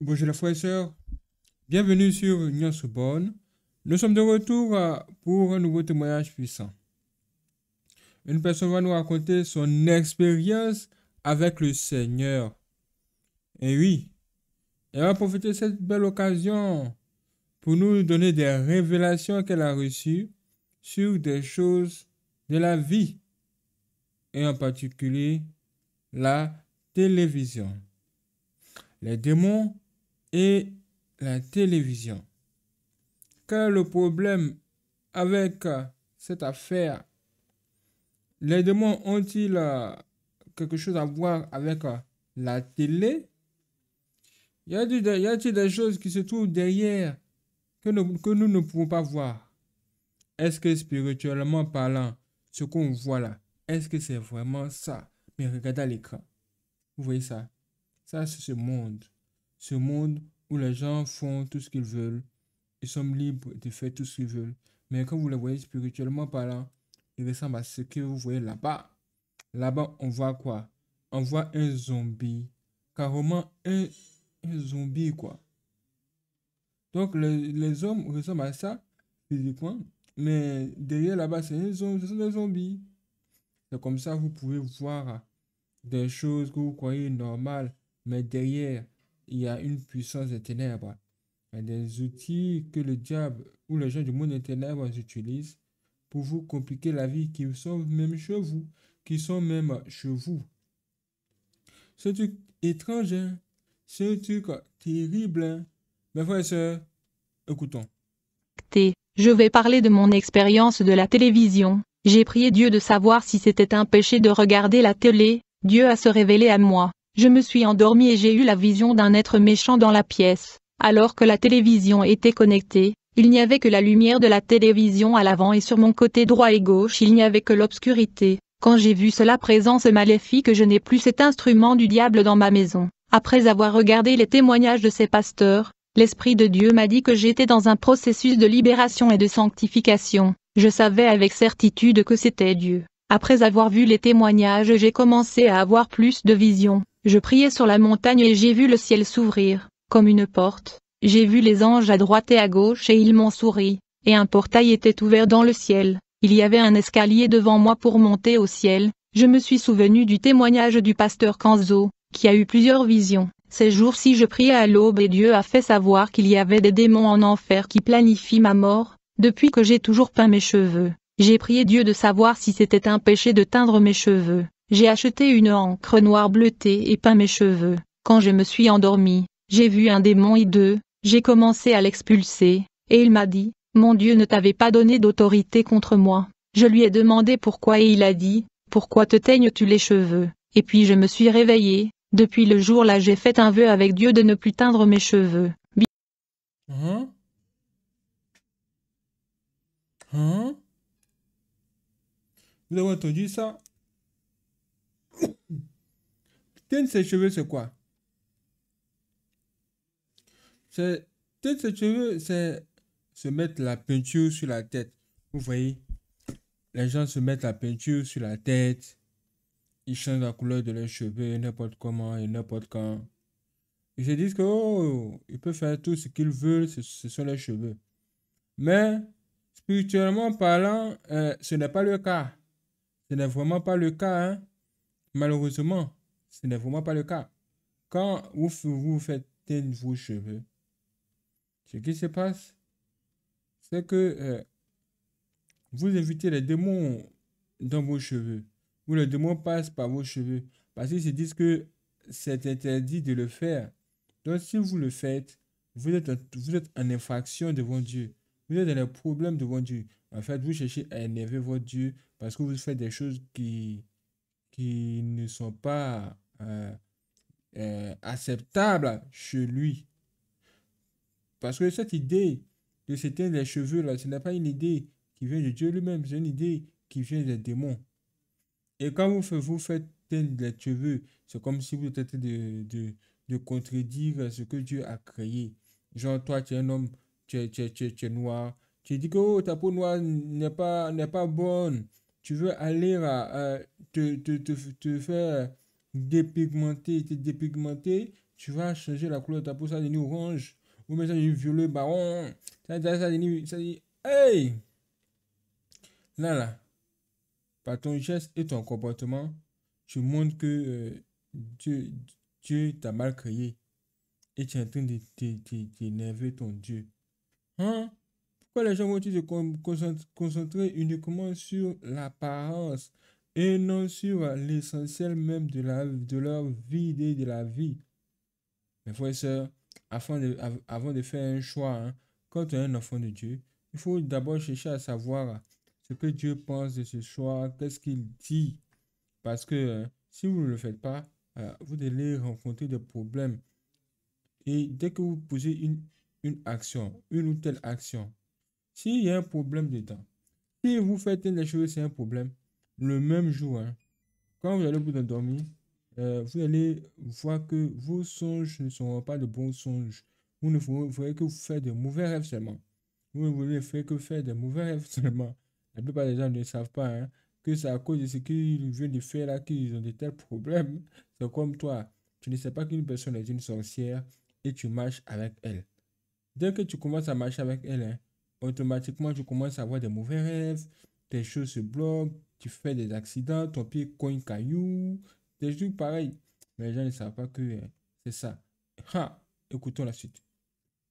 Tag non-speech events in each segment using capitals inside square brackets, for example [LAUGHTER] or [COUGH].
Bonjour les frères et sœurs, bienvenue sur Union Nous sommes de retour euh, pour un nouveau témoignage puissant. Une personne va nous raconter son expérience avec le Seigneur. Et oui, elle va profiter de cette belle occasion pour nous donner des révélations qu'elle a reçues sur des choses de la vie et en particulier la télévision. Les démons et la télévision. Quel est le problème avec euh, cette affaire Les démons ont-ils euh, quelque chose à voir avec euh, la télé Y a-t-il des choses qui se trouvent derrière que nous, que nous ne pouvons pas voir Est-ce que spirituellement parlant, ce qu'on voit là, est-ce que c'est vraiment ça Mais regardez à l'écran. Vous voyez ça Ça, c'est ce monde. Ce monde où les gens font tout ce qu'ils veulent, ils sont libres de faire tout ce qu'ils veulent. Mais quand vous le voyez spirituellement parlant, ils ressemblent à ce que vous voyez là-bas. Là-bas, on voit quoi On voit un zombie. Carrément un, un zombie, quoi. Donc les, les, hommes ressemblent à ça physiquement, mais derrière là-bas, c'est un zombie, des zombies. C'est comme ça, vous pouvez voir des choses que vous croyez normales, mais derrière, il y a une puissance des ténèbres. des outils que le diable ou les gens du monde des ténèbres utilisent pour vous compliquer la vie, qui sont même chez vous, qui sont même chez vous. C'est un truc étrange, hein. c'est un truc terrible. Hein. Mes frères et sœurs, écoutons. Je vais parler de mon expérience de la télévision. J'ai prié Dieu de savoir si c'était un péché de regarder la télé. Dieu a se révélé à moi. Je me suis endormi et j'ai eu la vision d'un être méchant dans la pièce. Alors que la télévision était connectée, il n'y avait que la lumière de la télévision à l'avant et sur mon côté droit et gauche il n'y avait que l'obscurité. Quand j'ai vu cela présence maléfique je n'ai plus cet instrument du diable dans ma maison. Après avoir regardé les témoignages de ces pasteurs, l'Esprit de Dieu m'a dit que j'étais dans un processus de libération et de sanctification. Je savais avec certitude que c'était Dieu. Après avoir vu les témoignages j'ai commencé à avoir plus de visions. Je priais sur la montagne et j'ai vu le ciel s'ouvrir, comme une porte, j'ai vu les anges à droite et à gauche et ils m'ont souri, et un portail était ouvert dans le ciel, il y avait un escalier devant moi pour monter au ciel, je me suis souvenu du témoignage du pasteur Kanzo, qui a eu plusieurs visions. Ces jours-ci je priais à l'aube et Dieu a fait savoir qu'il y avait des démons en enfer qui planifient ma mort, depuis que j'ai toujours peint mes cheveux. J'ai prié Dieu de savoir si c'était un péché de teindre mes cheveux. J'ai acheté une encre noire bleutée et peint mes cheveux. Quand je me suis endormi, j'ai vu un démon hideux, j'ai commencé à l'expulser, et il m'a dit, mon Dieu ne t'avait pas donné d'autorité contre moi. Je lui ai demandé pourquoi et il a dit, pourquoi te teignes-tu les cheveux Et puis je me suis réveillée. depuis le jour-là j'ai fait un vœu avec Dieu de ne plus teindre mes cheveux. Bi hein, hein ça Teindre ses cheveux, c'est quoi Teindre ses cheveux, c'est se mettre la peinture sur la tête. Vous voyez Les gens se mettent la peinture sur la tête. Ils changent la couleur de leurs cheveux n'importe comment et n'importe quand. Ils se disent que oh, ils peuvent faire tout ce qu'ils veulent, ce, sont leurs cheveux. Mais spirituellement parlant, euh, ce n'est pas le cas. Ce n'est vraiment pas le cas. Hein? Malheureusement, ce n'est vraiment pas le cas. Quand vous vous faites vos cheveux, ce qui se passe, c'est que euh, vous invitez les démons dans vos cheveux, ou les démons passent par vos cheveux, parce qu'ils se disent que c'est interdit de le faire. Donc si vous le faites, vous êtes, vous êtes en infraction devant Dieu. Vous êtes dans les problèmes devant Dieu. En fait, vous cherchez à énerver votre Dieu parce que vous faites des choses qui, qui ne sont pas euh, euh, acceptables chez lui. Parce que cette idée de se teindre les cheveux, là, ce n'est pas une idée qui vient de Dieu lui-même, c'est une idée qui vient des démons. Et quand vous faites, vous faites teindre les cheveux, c'est comme si vous étiez de, de, de, contredire ce que Dieu a créé. Genre, toi, tu es un homme, tu es, tu es, noir. Tu dis que oh, ta peau noire n'est pas, pas bonne tu veux aller à, te, te, te, te, faire dépigmenter, te dépigmenter, tu vas changer la couleur de ta peau, ça devient orange, ou même ça devient violet, baron, ça, ça, ça devient, ça hey! Là, là, par ton geste et ton comportement, tu montres que euh, Dieu, Dieu t'a mal créé et tu es en train de t'énerver ton Dieu. Hein? les gens vont-ils se concentrer uniquement sur l'apparence et non sur l'essentiel même de, la, de leur vie et de la vie Mes frères et sœurs, avant de, avant de faire un choix, hein, quand on est un enfant de Dieu, il faut d'abord chercher à savoir ce que Dieu pense de ce choix, qu'est-ce qu'il dit. Parce que hein, si vous ne le faites pas, euh, vous allez rencontrer des problèmes. Et dès que vous posez une, une action, une ou telle action, s'il y a un problème de temps, si vous faites des choses, c'est un problème, le même jour, hein, quand vous allez vous endormir, euh, vous allez voir que vos songes ne sont pas de bons songes. Vous ne voulez que vous faire de mauvais rêves seulement. Vous ne voulez faire que faire de mauvais rêves [LAUGHS] seulement. La plupart des gens ne savent pas hein, que c'est à cause de ce qu'ils viennent de faire là qu'ils ont de tels problèmes. [LAUGHS] C'est comme toi. Tu ne sais pas qu'une personne est une sorcière et tu marches avec elle. Dès que tu commences à marcher avec elle, hein, automatiquement, tu commences à avoir des mauvais rêves, tes choses se bloquent, tu fais des accidents, ton pied cogne caillou, des trucs pareils. Mais les gens ne savent pas que euh, c'est ça. [LAUGHS] Ha Écoutons la suite.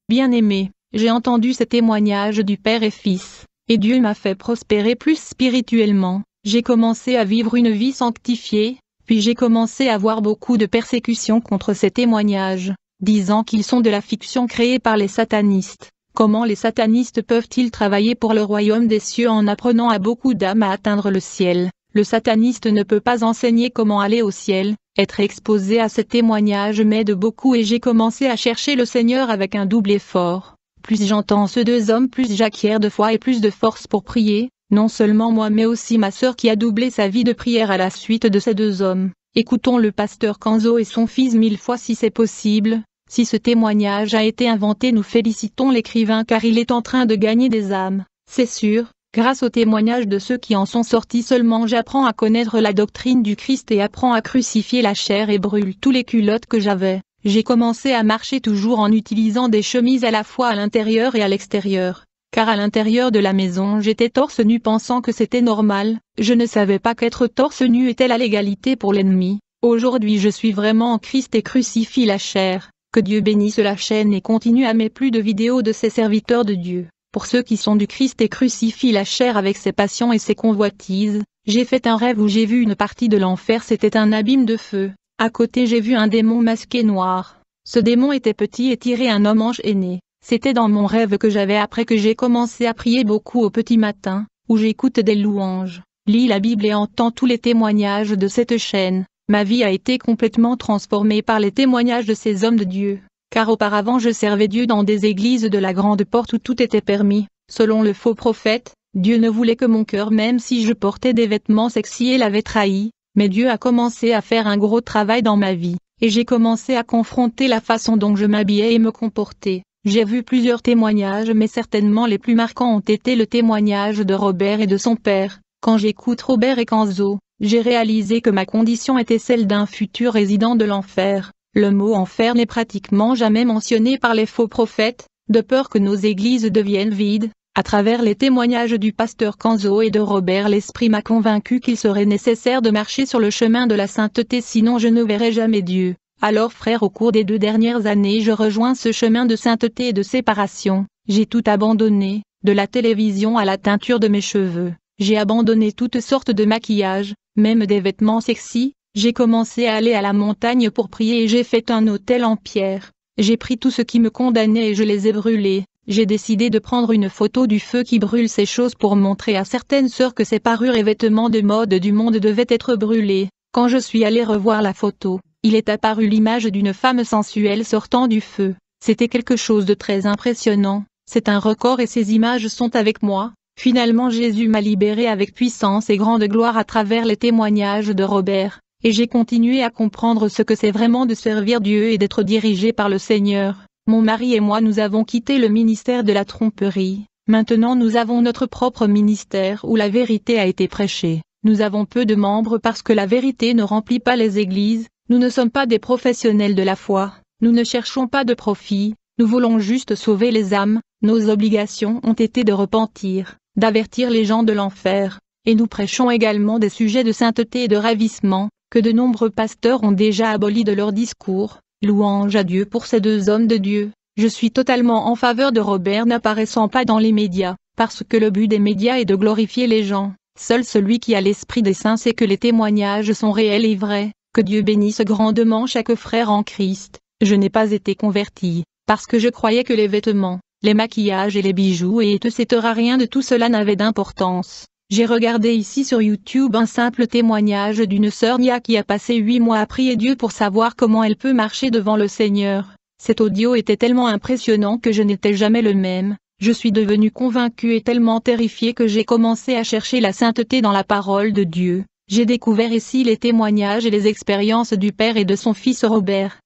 Bien-aimé, j'ai entendu ces témoignages du Père et Fils, et Dieu m'a fait prospérer plus spirituellement. J'ai commencé à vivre une vie sanctifiée, puis j'ai commencé à avoir beaucoup de persécutions contre ces témoignages, disant qu'ils sont de la fiction créée par les satanistes. Comment les satanistes peuvent-ils travailler pour le royaume des cieux en apprenant à beaucoup d'âmes à atteindre le ciel Le sataniste ne peut pas enseigner comment aller au ciel, être exposé à ces témoignages m'aide beaucoup et j'ai commencé à chercher le Seigneur avec un double effort. Plus j'entends ces deux hommes plus j'acquiers de foi et plus de force pour prier, non seulement moi mais aussi ma sœur qui a doublé sa vie de prière à la suite de ces deux hommes. Écoutons le pasteur Kanzo et son fils mille fois si c'est possible, si ce témoignage a été inventé nous félicitons l'écrivain car il est en train de gagner des âmes, c'est sûr, grâce au témoignage de ceux qui en sont sortis seulement j'apprends à connaître la doctrine du Christ et apprends à crucifier la chair et brûle tous les culottes que j'avais. J'ai commencé à marcher toujours en utilisant des chemises à la fois à l'intérieur et à l'extérieur, car à l'intérieur de la maison j'étais torse nu pensant que c'était normal, je ne savais pas qu'être torse nu était la légalité pour l'ennemi. Aujourd'hui je suis vraiment en Christ et crucifie la chair, que Dieu bénisse la chaîne et continue à mettre plus de vidéos de ses serviteurs de Dieu, pour ceux qui sont du Christ et crucifient la chair avec ses passions et ses convoitises. J'ai fait un rêve où j'ai vu une partie de l'enfer c'était un abîme de feu, à côté j'ai vu un démon masqué noir. Ce démon était petit et tirait un homme ange aîné. C'était dans mon rêve que j'avais après que j'ai commencé à prier beaucoup au petit matin, où j'écoute des louanges, lis la Bible et entends tous les témoignages de cette chaîne. Ma vie a été complètement transformée par les témoignages de ces hommes de Dieu, car auparavant je servais Dieu dans des églises de la grande porte où tout était permis, selon le faux prophète, Dieu ne voulait que mon cœur même si je portais des vêtements sexy et l'avait trahi, mais Dieu a commencé à faire un gros travail dans ma vie, et j'ai commencé à confronter la façon dont je m'habillais et me comportais. J'ai vu plusieurs témoignages mais certainement les plus marquants ont été le témoignage de Robert et de son père. Quand j'écoute Robert et Canzo, j'ai réalisé que ma condition était celle d'un futur résident de l'enfer. Le mot enfer n'est pratiquement jamais mentionné par les faux prophètes, de peur que nos églises deviennent vides. À travers les témoignages du pasteur Canzo et de Robert l'Esprit m'a convaincu qu'il serait nécessaire de marcher sur le chemin de la sainteté sinon je ne verrai jamais Dieu. Alors frère au cours des deux dernières années je rejoins ce chemin de sainteté et de séparation. J'ai tout abandonné, de la télévision à la teinture de mes cheveux. J'ai abandonné toutes sortes de maquillages, même des vêtements sexy, j'ai commencé à aller à la montagne pour prier et j'ai fait un hôtel en pierre. J'ai pris tout ce qui me condamnait et je les ai brûlés. J'ai décidé de prendre une photo du feu qui brûle ces choses pour montrer à certaines sœurs que ces parures et vêtements de mode du monde devaient être brûlés. Quand je suis allé revoir la photo, il est apparu l'image d'une femme sensuelle sortant du feu. C'était quelque chose de très impressionnant. C'est un record et ces images sont avec moi, Finalement Jésus m'a libéré avec puissance et grande gloire à travers les témoignages de Robert, et j'ai continué à comprendre ce que c'est vraiment de servir Dieu et d'être dirigé par le Seigneur. Mon mari et moi nous avons quitté le ministère de la tromperie. Maintenant nous avons notre propre ministère où la vérité a été prêchée. Nous avons peu de membres parce que la vérité ne remplit pas les églises, nous ne sommes pas des professionnels de la foi, nous ne cherchons pas de profit, nous voulons juste sauver les âmes, nos obligations ont été de repentir, d'avertir les gens de l'enfer, et nous prêchons également des sujets de sainteté et de ravissement, que de nombreux pasteurs ont déjà aboli de leur discours, louange à Dieu pour ces deux hommes de Dieu. Je suis totalement en faveur de Robert n'apparaissant pas dans les médias, parce que le but des médias est de glorifier les gens. Seul celui qui a l'esprit des saints sait que les témoignages sont réels et vrais, que Dieu bénisse grandement chaque frère en Christ. Je n'ai pas été converti, parce que je croyais que les vêtements, les maquillages et les bijoux et etc. Rien de tout cela n'avait d'importance. J'ai regardé ici sur YouTube un simple témoignage d'une sœur Nia qui a passé huit mois à prier Dieu pour savoir comment elle peut marcher devant le Seigneur. Cet audio était tellement impressionnant que je n'étais jamais le même. Je suis devenu convaincu et tellement terrifié que j'ai commencé à chercher la sainteté dans la parole de Dieu. J'ai découvert ici les témoignages et les expériences du Père et de son fils Robert.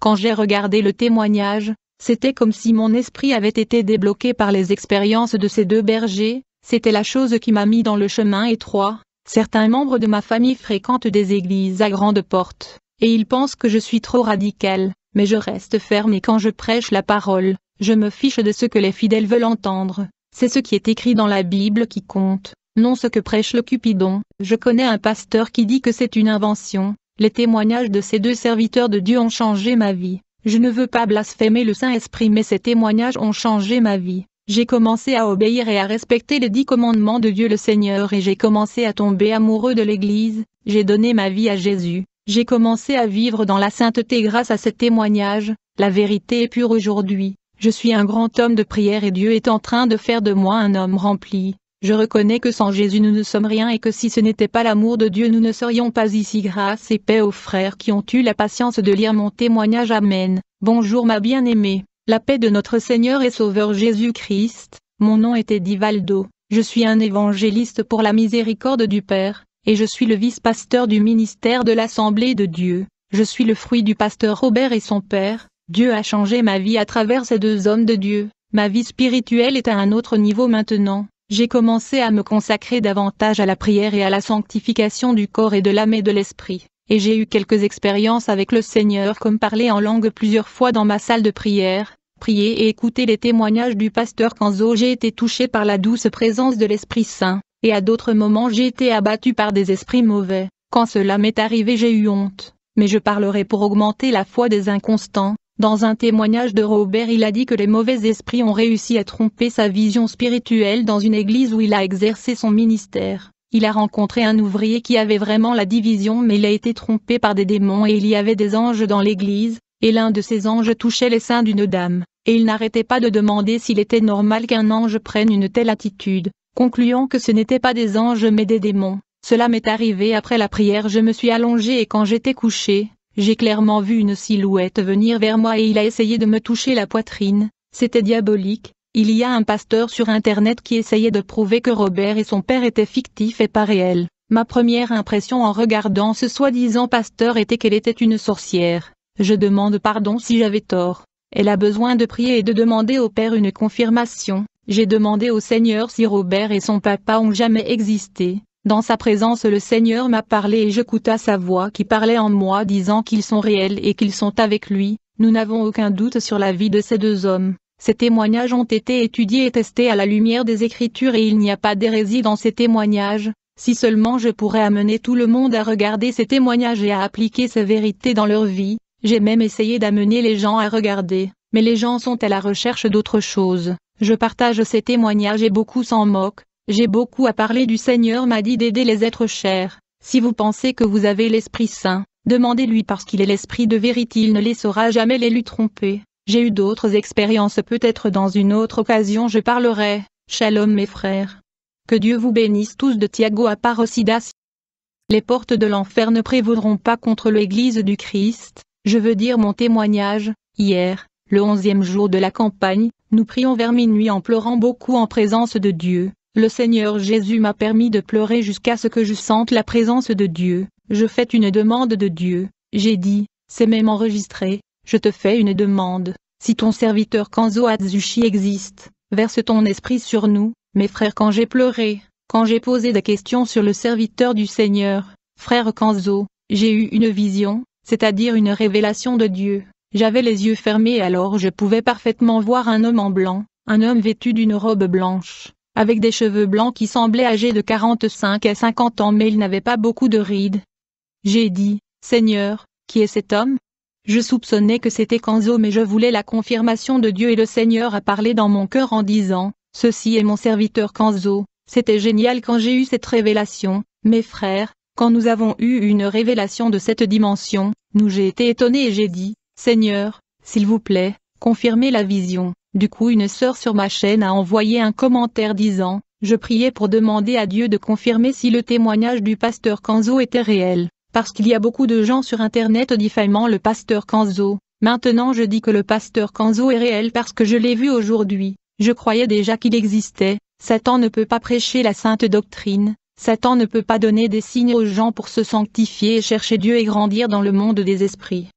Quand j'ai regardé le témoignage, c'était comme si mon esprit avait été débloqué par les expériences de ces deux bergers, c'était la chose qui m'a mis dans le chemin étroit. Certains membres de ma famille fréquentent des églises à grandes portes, et ils pensent que je suis trop radical, mais je reste ferme et quand je prêche la parole, je me fiche de ce que les fidèles veulent entendre. C'est ce qui est écrit dans la Bible qui compte, non ce que prêche le Cupidon. Je connais un pasteur qui dit que c'est une invention. Les témoignages de ces deux serviteurs de Dieu ont changé ma vie. Je ne veux pas blasphémer le Saint-Esprit mais ces témoignages ont changé ma vie. J'ai commencé à obéir et à respecter les dix commandements de Dieu le Seigneur et j'ai commencé à tomber amoureux de l'Église, j'ai donné ma vie à Jésus, j'ai commencé à vivre dans la sainteté grâce à ces témoignages, la vérité est pure aujourd'hui, je suis un grand homme de prière et Dieu est en train de faire de moi un homme rempli, je reconnais que sans Jésus nous ne sommes rien et que si ce n'était pas l'amour de Dieu nous ne serions pas ici grâce et paix aux frères qui ont eu la patience de lire mon témoignage. Amen. Bonjour ma bien-aimée. La paix de notre Seigneur et Sauveur Jésus-Christ. Mon nom était Divaldo. Je suis un évangéliste pour la miséricorde du Père, et je suis le vice-pasteur du ministère de l'Assemblée de Dieu. Je suis le fruit du pasteur Robert et son père. Dieu a changé ma vie à travers ces deux hommes de Dieu. Ma vie spirituelle est à un autre niveau maintenant j'ai commencé à me consacrer davantage à la prière et à la sanctification du corps et de l'âme et de l'esprit, et j'ai eu quelques expériences avec le Seigneur comme parler en langue plusieurs fois dans ma salle de prière, prier et écouter les témoignages du pasteur Kanzo j'ai été touché par la douce présence de l'Esprit Saint, et à d'autres moments j'ai été abattu par des esprits mauvais, quand cela m'est arrivé j'ai eu honte, mais je parlerai pour augmenter la foi des inconstants, dans un témoignage de Robert il a dit que les mauvais esprits ont réussi à tromper sa vision spirituelle dans une église où il a exercé son ministère. Il a rencontré un ouvrier qui avait vraiment la division mais il a été trompé par des démons et il y avait des anges dans l'église, et l'un de ces anges touchait les seins d'une dame, et il n'arrêtait pas de demander s'il était normal qu'un ange prenne une telle attitude, concluant que ce n'était pas des anges mais des démons. Cela m'est arrivé après la prière je me suis allongé et quand j'étais couché, j'ai clairement vu une silhouette venir vers moi et il a essayé de me toucher la poitrine, c'était diabolique, il y a un pasteur sur internet qui essayait de prouver que Robert et son père étaient fictifs et pas réels. Ma première impression en regardant ce soi-disant pasteur était qu'elle était une sorcière. Je demande pardon si j'avais tort. Elle a besoin de prier et de demander au Père une confirmation. J'ai demandé au Seigneur si Robert et son papa ont jamais existé. Dans sa présence le Seigneur m'a parlé et j'écouta sa voix qui parlait en moi disant qu'ils sont réels et qu'ils sont avec lui. Nous n'avons aucun doute sur la vie de ces deux hommes. Ces témoignages ont été étudiés et testés à la lumière des Écritures et il n'y a pas d'hérésie dans ces témoignages. Si seulement je pourrais amener tout le monde à regarder ces témoignages et à appliquer ces vérités dans leur vie, j'ai même essayé d'amener les gens à regarder, mais les gens sont à la recherche d'autre chose. Je partage ces témoignages et beaucoup s'en moquent, j'ai beaucoup à parler du Seigneur m'a dit d'aider les êtres chers. Si vous pensez que vous avez l'Esprit Saint, demandez-lui parce qu'il est l'Esprit de vérité, il ne laissera jamais les lui tromper. J'ai eu d'autres expériences peut-être dans une autre occasion je parlerai. Shalom mes frères. Que Dieu vous bénisse tous de Tiago à Parosidas. Les portes de l'enfer ne prévaudront pas contre l'Église du Christ, je veux dire mon témoignage, hier, le onzième jour de la campagne, nous prions vers minuit en pleurant beaucoup en présence de Dieu. Le Seigneur Jésus m'a permis de pleurer jusqu'à ce que je sente la présence de Dieu. Je fais une demande de Dieu. J'ai dit, c'est même enregistré, je te fais une demande. Si ton serviteur Kanzo Atsushi existe, verse ton esprit sur nous, mes frères quand j'ai pleuré, quand j'ai posé des questions sur le serviteur du Seigneur, frère Kanzo, j'ai eu une vision, c'est-à-dire une révélation de Dieu. J'avais les yeux fermés alors je pouvais parfaitement voir un homme en blanc, un homme vêtu d'une robe blanche avec des cheveux blancs qui semblaient âgés de 45 à 50 ans mais il n'avait pas beaucoup de rides. J'ai dit, Seigneur, qui est cet homme Je soupçonnais que c'était Kanzo mais je voulais la confirmation de Dieu et le Seigneur a parlé dans mon cœur en disant, Ceci est mon serviteur Kanzo, c'était génial quand j'ai eu cette révélation, mes frères, quand nous avons eu une révélation de cette dimension, nous j'ai été étonné et j'ai dit, Seigneur, s'il vous plaît, confirmez la vision. Du coup une sœur sur ma chaîne a envoyé un commentaire disant « Je priais pour demander à Dieu de confirmer si le témoignage du pasteur Kanzo était réel, parce qu'il y a beaucoup de gens sur internet diffamant le pasteur Kanzo. Maintenant je dis que le pasteur Kanzo est réel parce que je l'ai vu aujourd'hui. Je croyais déjà qu'il existait. Satan ne peut pas prêcher la sainte doctrine. Satan ne peut pas donner des signes aux gens pour se sanctifier et chercher Dieu et grandir dans le monde des esprits.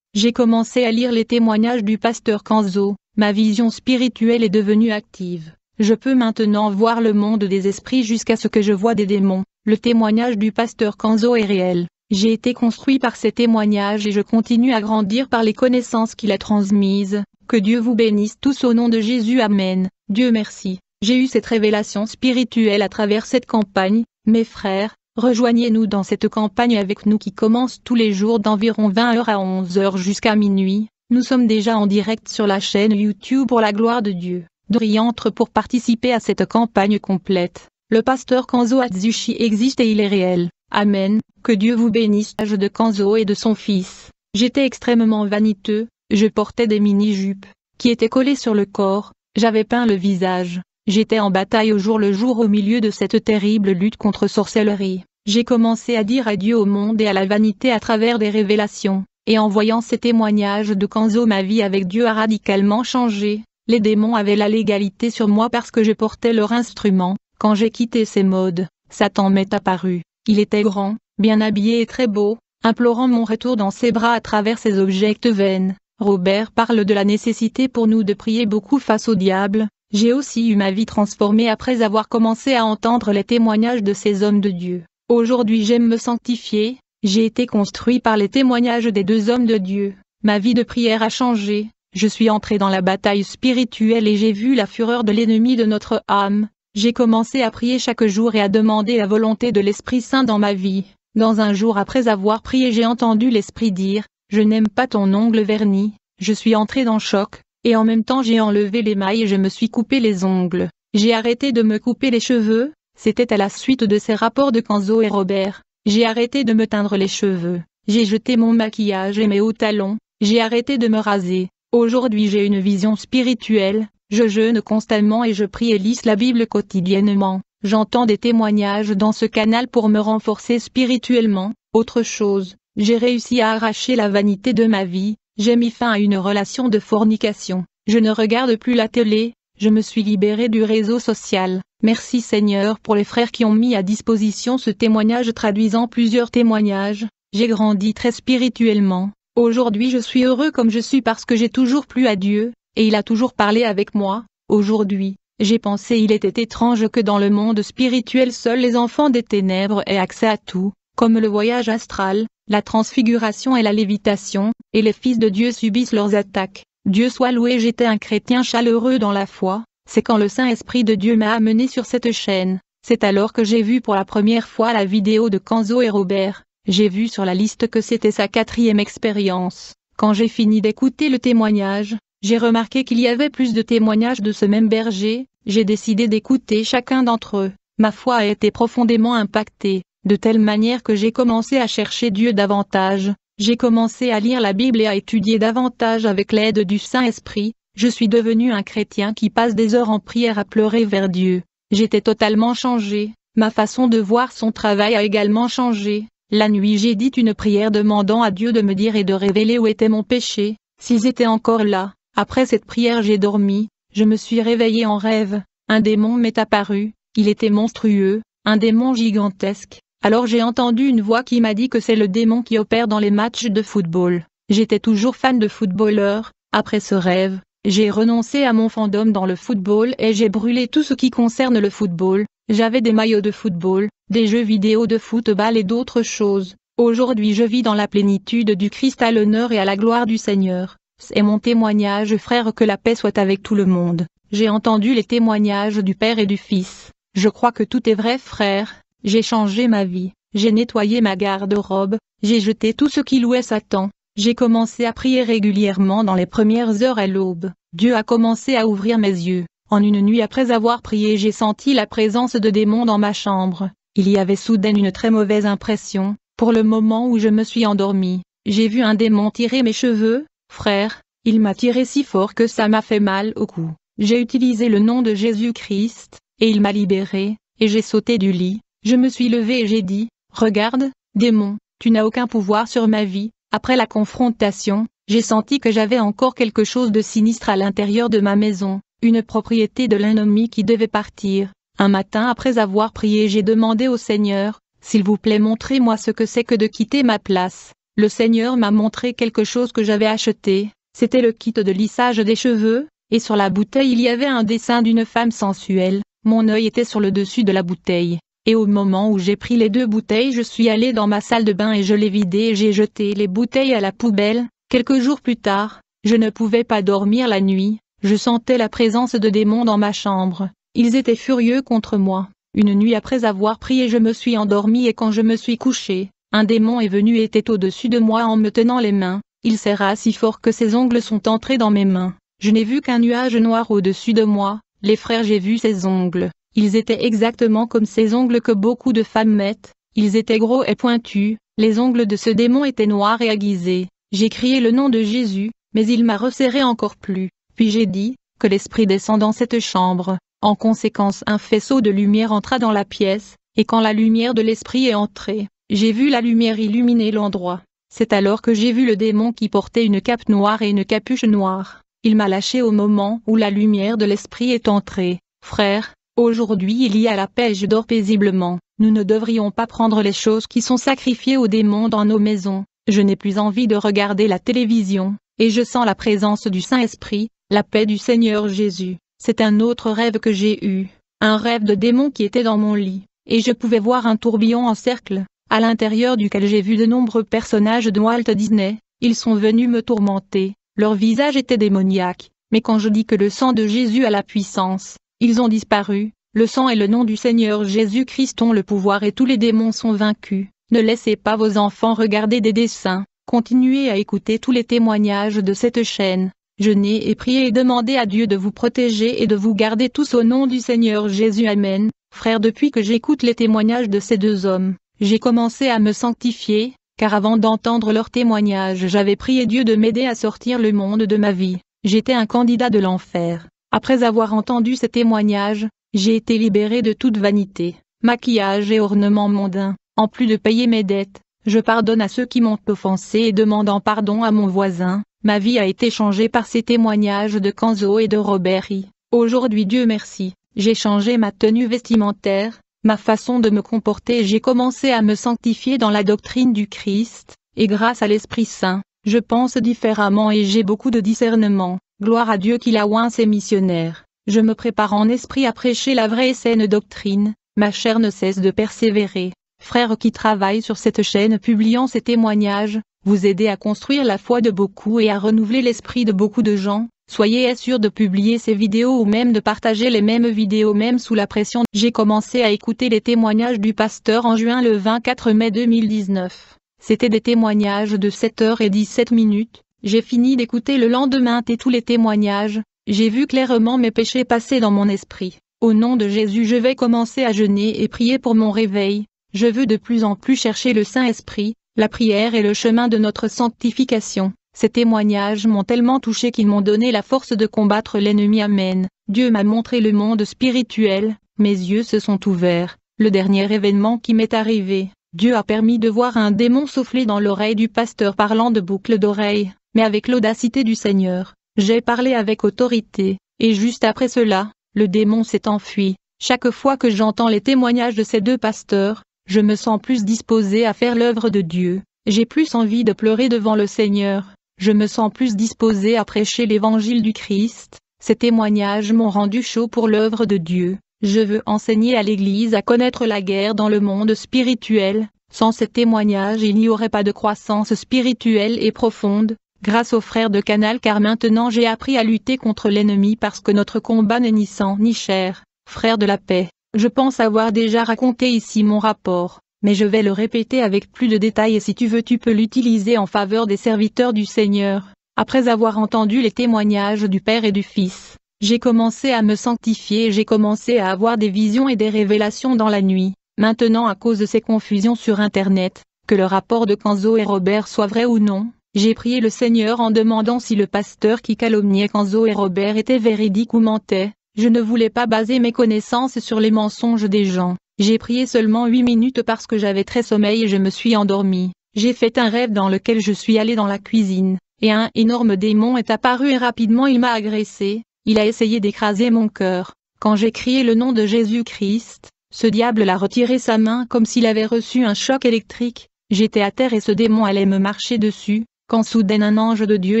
J'ai commencé à lire les témoignages du pasteur Kanzo. Ma vision spirituelle est devenue active. Je peux maintenant voir le monde des esprits jusqu'à ce que je vois des démons. Le témoignage du pasteur Kanzo est réel. J'ai été construit par ces témoignages et je continue à grandir par les connaissances qu'il a transmises. Que Dieu vous bénisse tous au nom de Jésus. Amen. Dieu merci. J'ai eu cette révélation spirituelle à travers cette campagne. Mes frères, rejoignez-nous dans cette campagne avec nous qui commence tous les jours d'environ 20h à 11h jusqu'à minuit. Nous sommes déjà en direct sur la chaîne YouTube pour la gloire de Dieu. y entre pour participer à cette campagne complète. Le pasteur Kanzo Atsushi existe et il est réel. Amen. Que Dieu vous bénisse. l'âge de Kanzo et de son fils. J'étais extrêmement vaniteux. Je portais des mini-jupes qui étaient collées sur le corps. J'avais peint le visage. J'étais en bataille au jour le jour au milieu de cette terrible lutte contre sorcellerie. J'ai commencé à dire adieu au monde et à la vanité à travers des révélations et en voyant ces témoignages de Kanzo ma vie avec Dieu a radicalement changé, les démons avaient la légalité sur moi parce que je portais leur instrument, quand j'ai quitté ces modes, Satan m'est apparu, il était grand, bien habillé et très beau, implorant mon retour dans ses bras à travers ses objets vaines. Robert parle de la nécessité pour nous de prier beaucoup face au diable, j'ai aussi eu ma vie transformée après avoir commencé à entendre les témoignages de ces hommes de Dieu. Aujourd'hui j'aime me sanctifier, j'ai été construit par les témoignages des deux hommes de Dieu, ma vie de prière a changé, je suis entré dans la bataille spirituelle et j'ai vu la fureur de l'ennemi de notre âme, j'ai commencé à prier chaque jour et à demander la volonté de l'Esprit Saint dans ma vie. Dans un jour après avoir prié j'ai entendu l'Esprit dire, je n'aime pas ton ongle verni, je suis entré dans choc, et en même temps j'ai enlevé les mailles et je me suis coupé les ongles. J'ai arrêté de me couper les cheveux, c'était à la suite de ces rapports de Kanzo et Robert. J'ai arrêté de me teindre les cheveux, j'ai jeté mon maquillage et mes hauts talons, j'ai arrêté de me raser. Aujourd'hui j'ai une vision spirituelle, je jeûne constamment et je prie et lis la Bible quotidiennement. J'entends des témoignages dans ce canal pour me renforcer spirituellement. Autre chose, j'ai réussi à arracher la vanité de ma vie, j'ai mis fin à une relation de fornication. Je ne regarde plus la télé, je me suis libérée du réseau social. Merci Seigneur pour les frères qui ont mis à disposition ce témoignage traduisant plusieurs témoignages, j'ai grandi très spirituellement, aujourd'hui je suis heureux comme je suis parce que j'ai toujours plu à Dieu, et il a toujours parlé avec moi, aujourd'hui, j'ai pensé il était étrange que dans le monde spirituel seuls les enfants des ténèbres aient accès à tout, comme le voyage astral, la transfiguration et la lévitation, et les fils de Dieu subissent leurs attaques, Dieu soit loué j'étais un chrétien chaleureux dans la foi, c'est quand le Saint-Esprit de Dieu m'a amené sur cette chaîne, c'est alors que j'ai vu pour la première fois la vidéo de Kanzo et Robert, j'ai vu sur la liste que c'était sa quatrième expérience. Quand j'ai fini d'écouter le témoignage, j'ai remarqué qu'il y avait plus de témoignages de ce même berger, j'ai décidé d'écouter chacun d'entre eux. Ma foi a été profondément impactée, de telle manière que j'ai commencé à chercher Dieu davantage, j'ai commencé à lire la Bible et à étudier davantage avec l'aide du Saint-Esprit, je suis devenu un chrétien qui passe des heures en prière à pleurer vers Dieu. J'étais totalement changé. Ma façon de voir son travail a également changé. La nuit j'ai dit une prière demandant à Dieu de me dire et de révéler où était mon péché, s'ils étaient encore là. Après cette prière j'ai dormi, je me suis réveillé en rêve, un démon m'est apparu, il était monstrueux, un démon gigantesque. Alors j'ai entendu une voix qui m'a dit que c'est le démon qui opère dans les matchs de football. J'étais toujours fan de footballeurs, après ce rêve, j'ai renoncé à mon fandom dans le football et j'ai brûlé tout ce qui concerne le football. J'avais des maillots de football, des jeux vidéo de football et d'autres choses. Aujourd'hui je vis dans la plénitude du Christ à l'honneur et à la gloire du Seigneur. C'est mon témoignage frère que la paix soit avec tout le monde. J'ai entendu les témoignages du Père et du Fils. Je crois que tout est vrai frère. J'ai changé ma vie. J'ai nettoyé ma garde-robe. J'ai jeté tout ce qui louait Satan. J'ai commencé à prier régulièrement dans les premières heures à l'aube. Dieu a commencé à ouvrir mes yeux. En une nuit après avoir prié j'ai senti la présence de démons dans ma chambre. Il y avait soudain une très mauvaise impression. Pour le moment où je me suis endormi. j'ai vu un démon tirer mes cheveux. Frère, il m'a tiré si fort que ça m'a fait mal au cou. J'ai utilisé le nom de Jésus-Christ, et il m'a libéré, et j'ai sauté du lit. Je me suis levé et j'ai dit, regarde, démon, tu n'as aucun pouvoir sur ma vie, après la confrontation, j'ai senti que j'avais encore quelque chose de sinistre à l'intérieur de ma maison, une propriété de l'ennemi qui devait partir. Un matin après avoir prié j'ai demandé au Seigneur, s'il vous plaît montrez-moi ce que c'est que de quitter ma place. Le Seigneur m'a montré quelque chose que j'avais acheté, c'était le kit de lissage des cheveux, et sur la bouteille il y avait un dessin d'une femme sensuelle, mon œil était sur le dessus de la bouteille, et au moment où j'ai pris les deux bouteilles je suis allé dans ma salle de bain et je l'ai vidé et j'ai jeté les bouteilles à la poubelle. Quelques jours plus tard, je ne pouvais pas dormir la nuit, je sentais la présence de démons dans ma chambre. Ils étaient furieux contre moi. Une nuit après avoir prié je me suis endormi et quand je me suis couché, un démon est venu et était au-dessus de moi en me tenant les mains. Il serra si fort que ses ongles sont entrés dans mes mains. Je n'ai vu qu'un nuage noir au-dessus de moi, les frères j'ai vu ses ongles. Ils étaient exactement comme ces ongles que beaucoup de femmes mettent, ils étaient gros et pointus, les ongles de ce démon étaient noirs et aiguisés. J'ai crié le nom de Jésus, mais il m'a resserré encore plus, puis j'ai dit, que l'esprit descend dans cette chambre. En conséquence un faisceau de lumière entra dans la pièce, et quand la lumière de l'esprit est entrée, j'ai vu la lumière illuminer l'endroit. C'est alors que j'ai vu le démon qui portait une cape noire et une capuche noire. Il m'a lâché au moment où la lumière de l'esprit est entrée. Frère, Aujourd'hui il y a la paix je dors paisiblement, nous ne devrions pas prendre les choses qui sont sacrifiées aux démons dans nos maisons, je n'ai plus envie de regarder la télévision, et je sens la présence du Saint-Esprit, la paix du Seigneur Jésus, c'est un autre rêve que j'ai eu, un rêve de démon qui était dans mon lit, et je pouvais voir un tourbillon en cercle, à l'intérieur duquel j'ai vu de nombreux personnages de Walt Disney, ils sont venus me tourmenter, leur visage était démoniaque, mais quand je dis que le sang de Jésus a la puissance, ils ont disparu, le sang et le nom du Seigneur Jésus-Christ ont le pouvoir et tous les démons sont vaincus. Ne laissez pas vos enfants regarder des dessins, continuez à écouter tous les témoignages de cette chaîne. Je n'ai et prié et demandé à Dieu de vous protéger et de vous garder tous au nom du Seigneur Jésus. Amen. Frère, depuis que j'écoute les témoignages de ces deux hommes, j'ai commencé à me sanctifier, car avant d'entendre leurs témoignages j'avais prié Dieu de m'aider à sortir le monde de ma vie. J'étais un candidat de l'enfer. Après avoir entendu ces témoignages, j'ai été libéré de toute vanité, maquillage et ornements mondains. En plus de payer mes dettes, je pardonne à ceux qui m'ont offensé et demandant pardon à mon voisin. Ma vie a été changée par ces témoignages de Kanzo et de Robertie. Aujourd'hui Dieu merci, j'ai changé ma tenue vestimentaire, ma façon de me comporter j'ai commencé à me sanctifier dans la doctrine du Christ, et grâce à l'Esprit Saint, je pense différemment et j'ai beaucoup de discernement. Gloire à Dieu qu'il a oint ses missionnaires. Je me prépare en esprit à prêcher la vraie et saine doctrine, ma chair ne cesse de persévérer. Frères qui travaillent sur cette chaîne publiant ces témoignages, vous aidez à construire la foi de beaucoup et à renouveler l'esprit de beaucoup de gens, soyez assurés de publier ces vidéos ou même de partager les mêmes vidéos même sous la pression. J'ai commencé à écouter les témoignages du pasteur en juin le 24 mai 2019. C'était des témoignages de 7h17 minutes, j'ai fini d'écouter le lendemain et tous les témoignages, j'ai vu clairement mes péchés passer dans mon esprit. Au nom de Jésus je vais commencer à jeûner et prier pour mon réveil, je veux de plus en plus chercher le Saint-Esprit, la prière est le chemin de notre sanctification. Ces témoignages m'ont tellement touché qu'ils m'ont donné la force de combattre l'ennemi. Amen. Dieu m'a montré le monde spirituel, mes yeux se sont ouverts. Le dernier événement qui m'est arrivé, Dieu a permis de voir un démon souffler dans l'oreille du pasteur parlant de boucles d'oreille mais avec l'audacité du Seigneur, j'ai parlé avec autorité, et juste après cela, le démon s'est enfui. Chaque fois que j'entends les témoignages de ces deux pasteurs, je me sens plus disposé à faire l'œuvre de Dieu, j'ai plus envie de pleurer devant le Seigneur, je me sens plus disposé à prêcher l'évangile du Christ, ces témoignages m'ont rendu chaud pour l'œuvre de Dieu, je veux enseigner à l'Église à connaître la guerre dans le monde spirituel, sans ces témoignages il n'y aurait pas de croissance spirituelle et profonde, Grâce aux frères de Canal car maintenant j'ai appris à lutter contre l'ennemi parce que notre combat n'est ni sang ni cher. Frère de la paix. Je pense avoir déjà raconté ici mon rapport, mais je vais le répéter avec plus de détails et si tu veux tu peux l'utiliser en faveur des serviteurs du Seigneur. Après avoir entendu les témoignages du Père et du Fils, j'ai commencé à me sanctifier et j'ai commencé à avoir des visions et des révélations dans la nuit. Maintenant à cause de ces confusions sur Internet, que le rapport de Kanzo et Robert soit vrai ou non, j'ai prié le Seigneur en demandant si le pasteur qui calomniait Canzo et Robert était véridique ou mentait. Je ne voulais pas baser mes connaissances sur les mensonges des gens. J'ai prié seulement huit minutes parce que j'avais très sommeil et je me suis endormi. J'ai fait un rêve dans lequel je suis allé dans la cuisine, et un énorme démon est apparu et rapidement il m'a agressé. Il a essayé d'écraser mon cœur. Quand j'ai crié le nom de Jésus-Christ, ce diable l'a retiré sa main comme s'il avait reçu un choc électrique. J'étais à terre et ce démon allait me marcher dessus quand soudain un ange de Dieu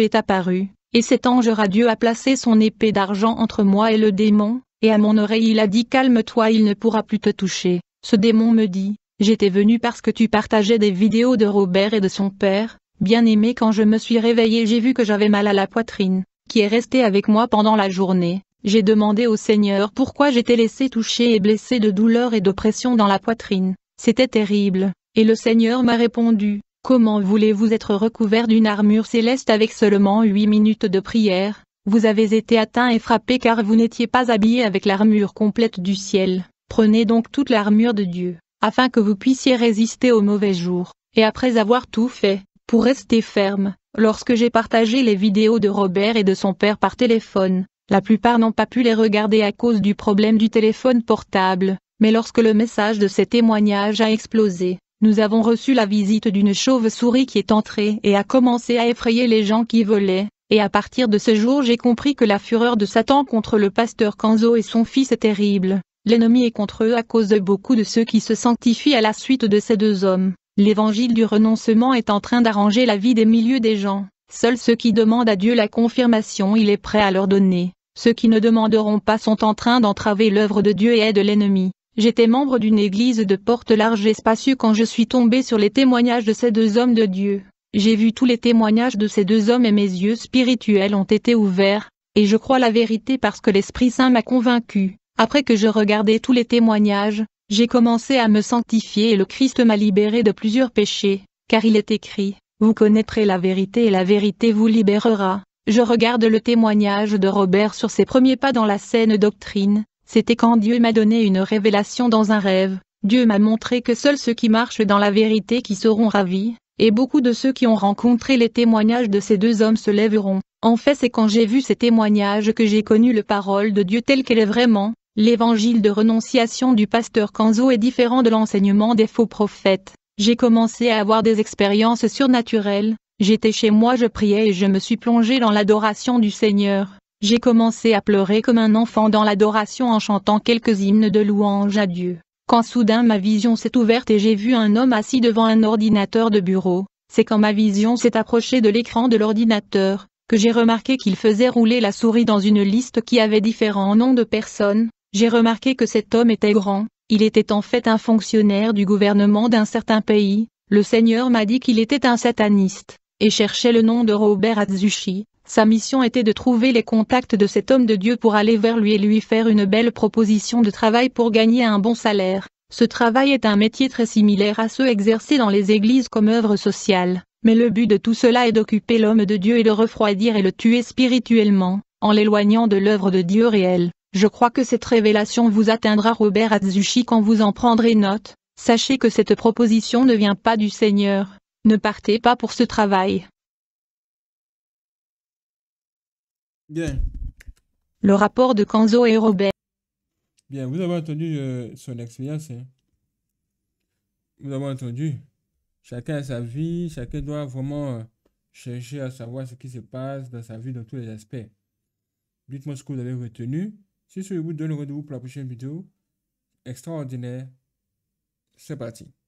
est apparu, et cet ange radieux a placé son épée d'argent entre moi et le démon, et à mon oreille il a dit calme-toi il ne pourra plus te toucher. Ce démon me dit, j'étais venu parce que tu partageais des vidéos de Robert et de son père, bien aimé quand je me suis réveillé j'ai vu que j'avais mal à la poitrine, qui est resté avec moi pendant la journée. J'ai demandé au Seigneur pourquoi j'étais laissé toucher et blessé de douleur et d'oppression dans la poitrine. C'était terrible, et le Seigneur m'a répondu, Comment voulez-vous être recouvert d'une armure céleste avec seulement huit minutes de prière Vous avez été atteint et frappé car vous n'étiez pas habillé avec l'armure complète du ciel. Prenez donc toute l'armure de Dieu, afin que vous puissiez résister aux mauvais jours. Et après avoir tout fait, pour rester ferme, lorsque j'ai partagé les vidéos de Robert et de son père par téléphone, la plupart n'ont pas pu les regarder à cause du problème du téléphone portable, mais lorsque le message de ces témoignages a explosé, nous avons reçu la visite d'une chauve-souris qui est entrée et a commencé à effrayer les gens qui volaient, et à partir de ce jour j'ai compris que la fureur de Satan contre le pasteur Kanzo et son fils est terrible. L'ennemi est contre eux à cause de beaucoup de ceux qui se sanctifient à la suite de ces deux hommes. L'évangile du renoncement est en train d'arranger la vie des milieux des gens. Seuls ceux qui demandent à Dieu la confirmation il est prêt à leur donner. Ceux qui ne demanderont pas sont en train d'entraver l'œuvre de Dieu et aide l'ennemi. J'étais membre d'une église de porte large et spacieux quand je suis tombé sur les témoignages de ces deux hommes de Dieu. J'ai vu tous les témoignages de ces deux hommes et mes yeux spirituels ont été ouverts, et je crois la vérité parce que l'Esprit Saint m'a convaincu. Après que je regardais tous les témoignages, j'ai commencé à me sanctifier et le Christ m'a libéré de plusieurs péchés, car il est écrit, Vous connaîtrez la vérité et la vérité vous libérera. Je regarde le témoignage de Robert sur ses premiers pas dans la scène doctrine, c'était quand Dieu m'a donné une révélation dans un rêve, Dieu m'a montré que seuls ceux qui marchent dans la vérité qui seront ravis, et beaucoup de ceux qui ont rencontré les témoignages de ces deux hommes se lèveront. En fait c'est quand j'ai vu ces témoignages que j'ai connu le parole de Dieu telle qu'elle est vraiment, l'évangile de renonciation du pasteur Kanzo est différent de l'enseignement des faux prophètes. J'ai commencé à avoir des expériences surnaturelles, j'étais chez moi je priais et je me suis plongé dans l'adoration du Seigneur. J'ai commencé à pleurer comme un enfant dans l'adoration en chantant quelques hymnes de louange à Dieu, quand soudain ma vision s'est ouverte et j'ai vu un homme assis devant un ordinateur de bureau, c'est quand ma vision s'est approchée de l'écran de l'ordinateur, que j'ai remarqué qu'il faisait rouler la souris dans une liste qui avait différents noms de personnes, j'ai remarqué que cet homme était grand, il était en fait un fonctionnaire du gouvernement d'un certain pays, le Seigneur m'a dit qu'il était un sataniste et cherchait le nom de Robert Atsushi, sa mission était de trouver les contacts de cet homme de Dieu pour aller vers lui et lui faire une belle proposition de travail pour gagner un bon salaire. Ce travail est un métier très similaire à ceux exercés dans les églises comme œuvre sociale, mais le but de tout cela est d'occuper l'homme de Dieu et le refroidir et le tuer spirituellement, en l'éloignant de l'œuvre de Dieu réelle. Je crois que cette révélation vous atteindra Robert Atsushi quand vous en prendrez note. Sachez que cette proposition ne vient pas du Seigneur, ne partez pas pour ce travail. Bien. Le rapport de Kanzo et Robert. Bien, vous avez entendu euh, son expérience. Hein. Vous avez entendu. Chacun a sa vie, chacun doit vraiment euh, chercher à savoir ce qui se passe dans sa vie, dans tous les aspects. Dites-moi ce que vous avez retenu. Si ce vous donne rendez-vous pour la prochaine vidéo, extraordinaire. C'est parti.